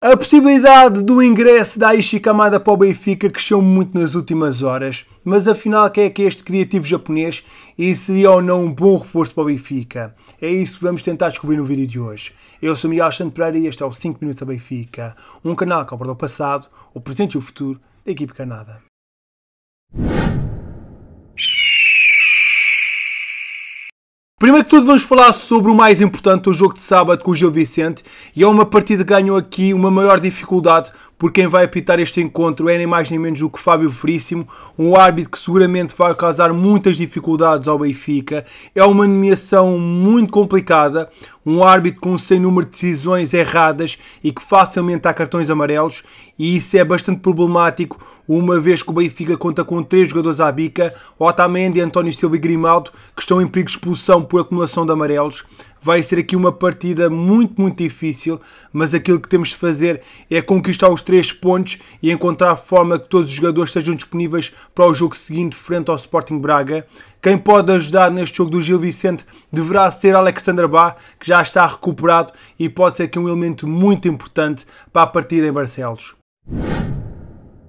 A possibilidade do ingresso da Aishi Kamada para o Benfica cresceu muito nas últimas horas, mas afinal quem é que é este criativo japonês e seria ou não um bom reforço para o Benfica? É isso que vamos tentar descobrir no vídeo de hoje. Eu sou Miguel Alexandre Pereira e este é o 5 Minutos a Benfica, um canal que aborda o passado, o presente e o futuro da equipe Canada. Primeiro que tudo vamos falar sobre o mais importante, o jogo de sábado com o Gil Vicente, e é uma partida que ganhou aqui uma maior dificuldade por quem vai apitar este encontro é nem mais nem menos do que Fábio Veríssimo, um árbitro que seguramente vai causar muitas dificuldades ao Benfica. É uma nomeação muito complicada, um árbitro com um sem número de decisões erradas e que facilmente dá cartões amarelos, e isso é bastante problemático, uma vez que o Benfica conta com três jogadores à bica, Otamendi, António Silva e Grimaldo, que estão em perigo de expulsão por acumulação de amarelos vai ser aqui uma partida muito, muito difícil, mas aquilo que temos de fazer é conquistar os três pontos e encontrar forma que todos os jogadores estejam disponíveis para o jogo seguinte frente ao Sporting Braga. Quem pode ajudar neste jogo do Gil Vicente deverá ser Alexander Bá, que já está recuperado e pode ser aqui um elemento muito importante para a partida em Barcelos.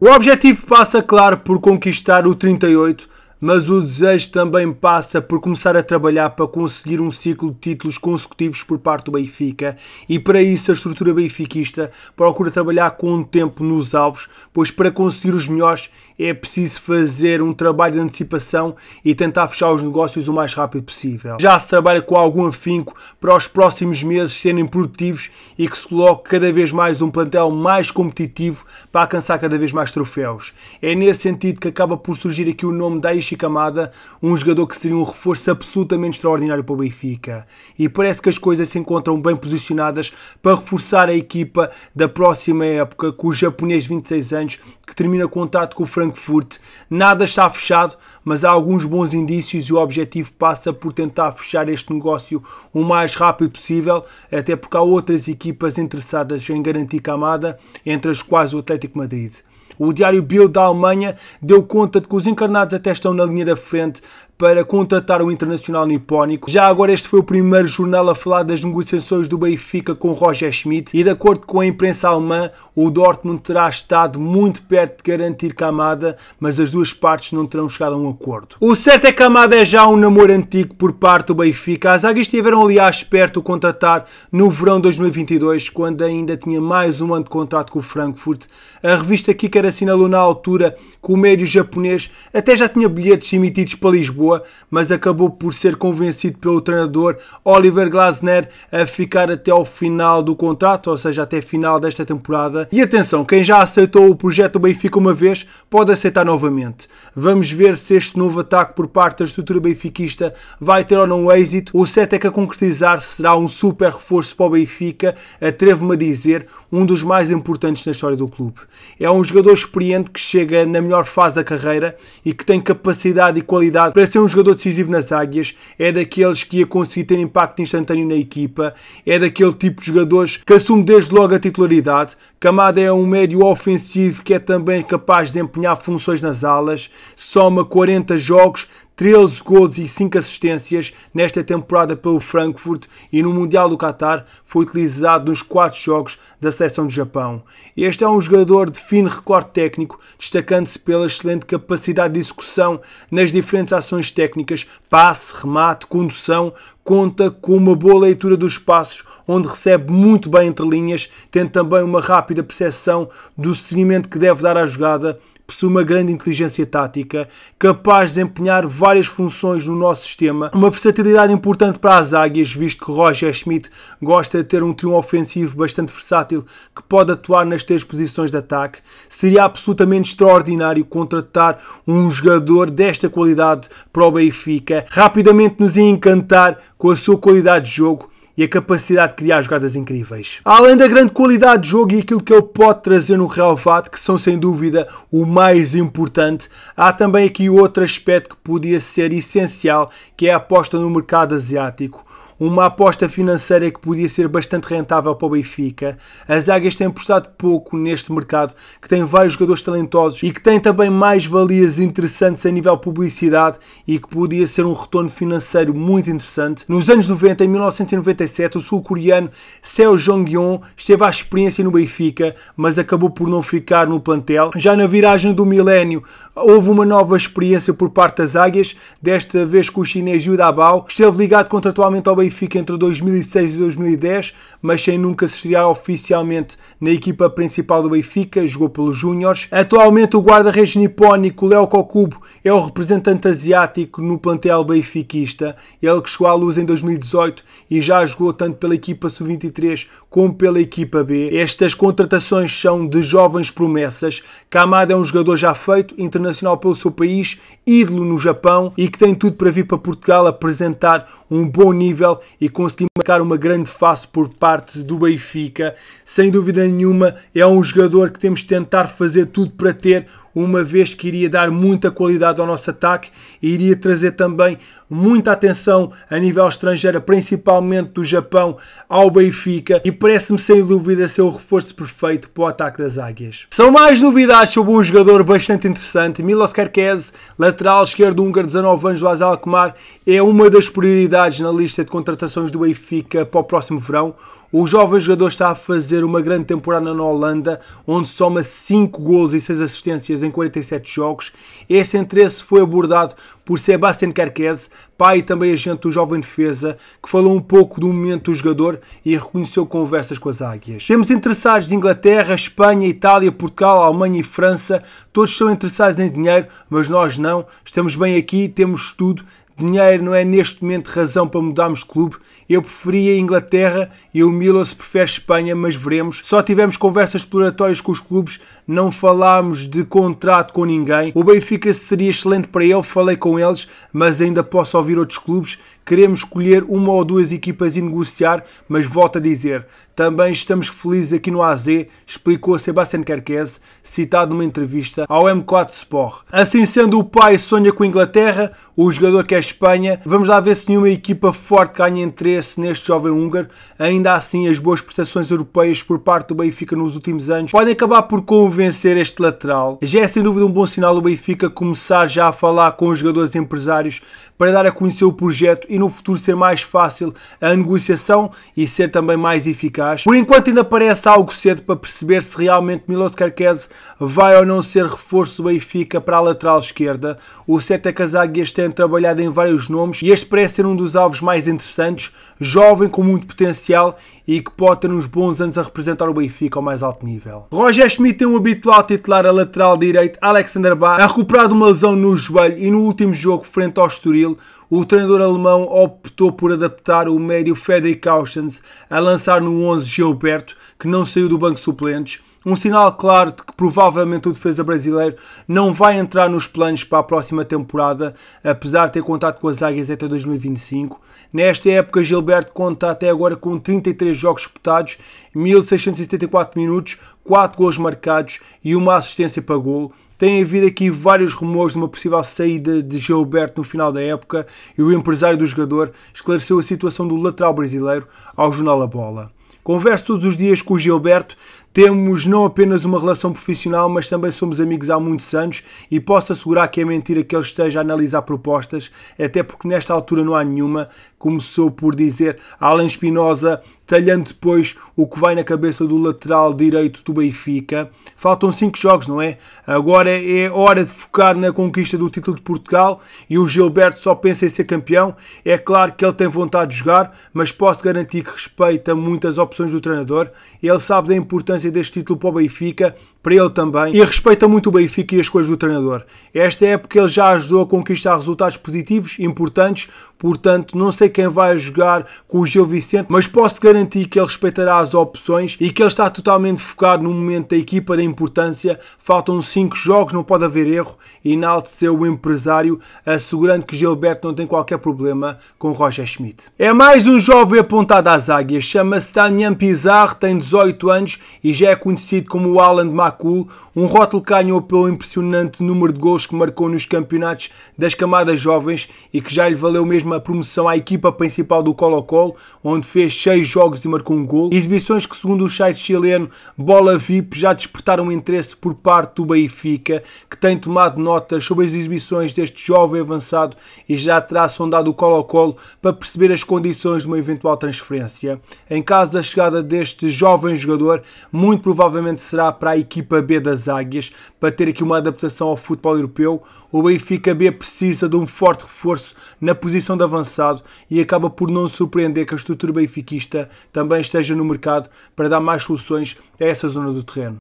O objetivo passa, claro, por conquistar o 38, mas o desejo também passa por começar a trabalhar para conseguir um ciclo de títulos consecutivos por parte do Benfica e para isso a estrutura benfiquista procura trabalhar com o tempo nos alvos, pois para conseguir os melhores é preciso fazer um trabalho de antecipação e tentar fechar os negócios o mais rápido possível. Já se trabalha com algum afinco para os próximos meses serem produtivos e que se coloque cada vez mais um plantel mais competitivo para alcançar cada vez mais troféus. É nesse sentido que acaba por surgir aqui o nome da Aishi Kamada, um jogador que seria um reforço absolutamente extraordinário para o Benfica. E parece que as coisas se encontram bem posicionadas para reforçar a equipa da próxima época, com o japonês de 26 anos que termina o contato com o francês Frankfurt. Nada está fechado, mas há alguns bons indícios e o objetivo passa por tentar fechar este negócio o mais rápido possível, até porque há outras equipas interessadas em garantir camada, entre as quais o Atlético Madrid. O diário Bild da Alemanha deu conta de que os encarnados até estão na linha da frente para contratar o internacional nipónico. Já agora, este foi o primeiro jornal a falar das negociações do Benfica com Roger Schmidt, e de acordo com a imprensa alemã, o Dortmund terá estado muito perto de garantir Camada, mas as duas partes não terão chegado a um acordo. O certo é que Camada é já um namoro antigo por parte do Benfica. As águias tiveram, aliás, perto o contratar no verão 2022, quando ainda tinha mais um ano de contrato com o Frankfurt. A revista Kicker assinalou na altura que o médio japonês até já tinha bilhetes emitidos para Lisboa Lisboa, mas acabou por ser convencido pelo treinador Oliver Glasner a ficar até ao final do contrato, ou seja, até final desta temporada. E atenção, quem já aceitou o projeto do Benfica uma vez pode aceitar novamente. Vamos ver se este novo ataque por parte da estrutura benfiquista vai ter ou não êxito. O certo é que a concretizar será um super reforço para o Benfica, atrevo-me a dizer, um dos mais importantes na história do clube. É um jogador experiente que chega na melhor fase da carreira e que tem capacidade e qualidade para ser um jogador decisivo nas águias, é daqueles que ia conseguir ter impacto instantâneo na equipa, é daquele tipo de jogadores que assume desde logo a titularidade. Camada é um médio ofensivo que é também capaz de desempenhar funções nas alas, soma 40 jogos, 13 gols e 5 assistências nesta temporada pelo Frankfurt e no Mundial do Qatar foi utilizado nos 4 jogos da seleção do Japão. Este é um jogador de fino recorde técnico, destacando-se pela excelente capacidade de execução nas diferentes ações técnicas, passe, remate, condução, conta com uma boa leitura dos passos, onde recebe muito bem entre linhas, tendo também uma rápida percepção do seguimento que deve dar à jogada, possui uma grande inteligência tática, capaz de desempenhar várias funções no nosso sistema, uma versatilidade importante para as águias, visto que Roger Schmidt gosta de ter um trio ofensivo bastante versátil que pode atuar nas três posições de ataque. Seria absolutamente extraordinário contratar um jogador desta qualidade para o Benfica, rapidamente nos ia encantar com a sua qualidade de jogo e a capacidade de criar jogadas incríveis. Além da grande qualidade de jogo e aquilo que ele pode trazer no Real Fat, que são sem dúvida o mais importante, há também aqui outro aspecto que podia ser essencial, que é a aposta no mercado asiático uma aposta financeira que podia ser bastante rentável para o Benfica. As Águias têm apostado pouco neste mercado, que tem vários jogadores talentosos e que tem também mais valias interessantes a nível publicidade e que podia ser um retorno financeiro muito interessante. Nos anos 90, em 1997, o sul-coreano Seo Jong-yeon esteve à experiência no Benfica, mas acabou por não ficar no plantel. Já na viragem do milénio, houve uma nova experiência por parte das Águias, desta vez com o chinês Yu Dabao, esteve ligado contratualmente ao Benfica Benfica entre 2006 e 2010, mas sem nunca se estrear oficialmente na equipa principal do Benfica, jogou pelos Júniores. Atualmente o guarda-redes nipónico Léo Kokubo é o representante asiático no plantel benfiquista, ele que chegou à luz em 2018 e já jogou tanto pela equipa sub-23 como pela equipa B. Estas contratações são de jovens promessas. Kamada é um jogador já feito, internacional pelo seu país, ídolo no Japão e que tem tudo para vir para Portugal apresentar um bom nível Portugal e conseguiu marcar uma grande face por parte do Benfica. Sem dúvida nenhuma, é um jogador que temos de tentar fazer tudo para ter uma vez que iria dar muita qualidade ao nosso ataque e iria trazer também muita atenção a nível estrangeiro, principalmente do Japão, ao Benfica e parece-me sem dúvida ser o reforço perfeito para o ataque das Águias. São mais novidades sobre um jogador bastante interessante, Milos Kerkez, lateral esquerdo húngaro, 19 anos do Asa Alkmaar, é uma das prioridades na lista de contratações do Benfica para o próximo verão. O jovem jogador está a fazer uma grande temporada na Holanda, onde soma 5 gols e 6 assistências em 47 jogos. Esse interesse foi abordado por Sebastian Carquese, pai e também agente do Jovem Defesa, que falou um pouco do momento do jogador e reconheceu conversas com as águias. Temos interessados de Inglaterra, Espanha, Itália, Portugal, Alemanha e França. Todos são interessados em dinheiro, mas nós não. Estamos bem aqui, temos tudo Dinheiro não é neste momento razão para mudarmos de clube. Eu preferia Inglaterra e o Milos prefere Espanha, mas veremos. Só tivemos conversas exploratórias com os clubes, não falámos de contrato com ninguém. O Benfica seria excelente para ele, falei com eles, mas ainda posso ouvir outros clubes Queremos escolher uma ou duas equipas e negociar, mas volto a dizer, também estamos felizes aqui no AZ, explicou Sebastian Kerkez, citado numa entrevista ao M4 Sport. Assim sendo, o pai sonha com a Inglaterra, o jogador que é a Espanha. Vamos lá ver se nenhuma equipa forte ganha interesse neste jovem húngaro. Ainda assim, as boas prestações europeias por parte do Benfica nos últimos anos podem acabar por convencer este lateral. Já é sem dúvida um bom sinal o Benfica começar já a falar com os jogadores empresários para dar a conhecer o projeto e no futuro ser mais fácil a negociação e ser também mais eficaz. Por enquanto ainda parece algo cedo para perceber se realmente Milos Carquese vai ou não ser reforço do Benfica para a lateral esquerda. O certo é que as águias têm trabalhado em vários nomes e este parece ser um dos alvos mais interessantes, jovem com muito potencial e que pode ter uns bons anos a representar o Benfica ao mais alto nível. Roger Schmidt tem um habitual titular a lateral direito, Alexander Bá, a recuperar de uma lesão no joelho e no último jogo frente ao Estoril, o treinador alemão optou por adaptar o médio Federico Cauchens a lançar no 11 Gilberto, que não saiu do banco suplentes, um sinal claro de que provavelmente o defesa brasileiro não vai entrar nos planos para a próxima temporada, apesar de ter contato com as Águias até 2025. Nesta época, Gilberto conta até agora com 33 jogos disputados, 1674 minutos, 4 gols marcados e uma assistência para golo, tem havido aqui vários rumores de uma possível saída de Gilberto no final da época e o empresário do jogador esclareceu a situação do lateral brasileiro ao jornal A Bola. Converso todos os dias com o Gilberto, temos não apenas uma relação profissional, mas também somos amigos há muitos anos e posso assegurar que é mentira que ele esteja a analisar propostas, até porque nesta altura não há nenhuma. Começou por dizer Alan Espinosa talhando depois o que vai na cabeça do lateral direito do Benfica. Faltam 5 jogos, não é? Agora é hora de focar na conquista do título de Portugal e o Gilberto só pensa em ser campeão. É claro que ele tem vontade de jogar, mas posso garantir que respeita muitas opções do treinador. Ele sabe da importância deste título para o Benfica para ele também, e respeita muito o Benfica e as coisas do treinador. Esta época ele já ajudou a conquistar resultados positivos, importantes, portanto não sei quem vai jogar com o Gil Vicente, mas posso garantir que ele respeitará as opções e que ele está totalmente focado no momento da equipa, da importância. Faltam 5 jogos, não pode haver erro, e enalteceu o empresário, assegurando que Gilberto não tem qualquer problema com Roger Schmidt. É mais um jovem apontado às águias, chama-se Daniel Pizarro, tem 18 anos e já é conhecido como o Alan de Mac cool, um rótulo que ganhou pelo impressionante número de gols que marcou nos campeonatos das camadas jovens e que já lhe valeu mesmo a promoção à equipa principal do Colo-Colo, onde fez 6 jogos e marcou um gol. Exibições que, segundo o site chileno Bola VIP, já despertaram interesse por parte do Benfica, que tem tomado notas sobre as exibições deste jovem avançado e já terá sondado o Colo-Colo para perceber as condições de uma eventual transferência. Em caso da chegada deste jovem jogador, muito provavelmente será para a equipa equipa B das Águias para ter aqui uma adaptação ao futebol europeu, o Benfica B precisa de um forte reforço na posição de avançado e acaba por não surpreender que a estrutura benfiquista também esteja no mercado para dar mais soluções a essa zona do terreno.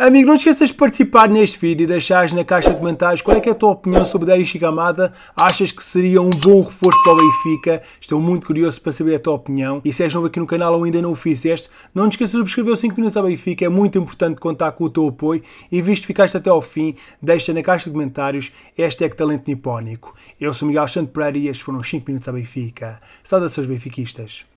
Amigo, não esqueças de participar neste vídeo e deixares na caixa de comentários qual é, é a tua opinião sobre Daís Chigamada. Achas que seria um bom reforço para o Benfica? Estou muito curioso para saber a tua opinião. E se és novo aqui no canal ou ainda não o fizeste, não te esqueças de subscrever o 5 Minutos ao Benfica. É muito importante contar com o teu apoio. E visto que ficaste até ao fim, deixa na caixa de comentários Este é que Talento Nipónico. Eu sou Miguel Santo Pereira e estes foram os 5 Minutos ao Benfica. Saudações benfiquistas.